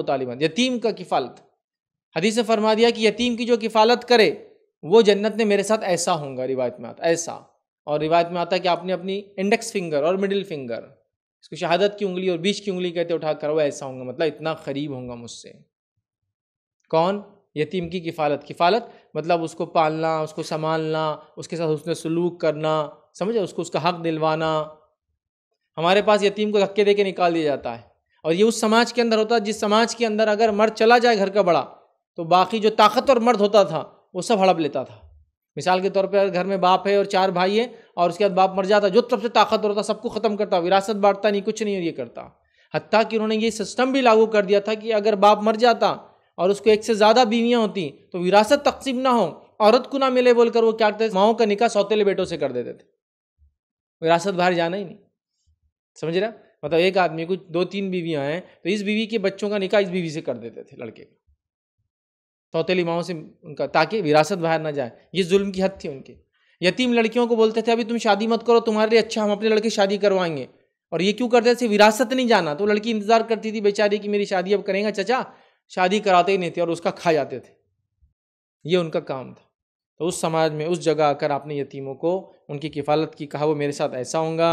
तालिबान यतीम का किफ़ालत हदीस ने फरमा दिया कि यतीम की जो किफ़ालत करे वो जन्नत में मेरे साथ ऐसा होगा रिवायत में आता ऐसा और रिवायत में आता है कि आपने अपनी इंडेक्स फिंगर और मिडिल फिंगर इसको शहादत की उंगली और बीच की उंगली कहते उठा कर वो ऐसा होगा मतलब इतना करीब होगा मुझसे कौन यतीम की किफ़ालत किफ़ालत मतलब उसको पालना उसको संभालना उसके साथ उसने सलूक करना समझे उसको उसका हक दिलवाना हमारे पास यतीम को धक्के दे के निकाल दिया जाता है और ये उस समाज के अंदर होता जिस समाज के अंदर अगर मर्द चला जाए घर का बड़ा तो बाकी जो ताकतवर मर्द होता था वो सब हड़प लेता था मिसाल के तौर पर घर में बाप है और चार भाई है और उसके बाद बाप मर जाता जो सबसे ताकतवर होता सबको ख़त्म करता विरासत बांटता नहीं कुछ नहीं और ये करता हती कि उन्होंने ये सिस्टम भी लागू कर दिया था कि अगर बाप मर जाता और उसको एक से ज़्यादा बीवियाँ होती तो विरासत तकसीम ना हो औरत को ना मिले बोलकर वो क्या करते माओ का निकाह सौतेले बेटों से कर देते थे विरासत बाहर जाना ही नहीं समझ रहे मतलब एक आदमी को दो तीन बीवियाँ हैं तो इस बीवी के बच्चों का निकाह इस बीवी से कर देते थे लड़के का सौतेली माओं से उनका ताकि विरासत बाहर ना जाए ये जुल्म की हद थी उनकी यतीम लड़कियों को बोलते थे अभी तुम शादी मत करो तुम्हारे लिए अच्छा हम अपने लड़के शादी करवाएंगे और ये क्यों करते थे विरासत नहीं जाना तो लड़की इंतजार करती थी बेचारी कि मेरी शादी अब करेंगे चचा शादी कराते ही नहीं थे और उसका खा जाते थे ये उनका काम था तो उस समाज में उस जगह आकर आपने यतीमों को उनकी किफ़ालत की कहा वो मेरे साथ ऐसा होगा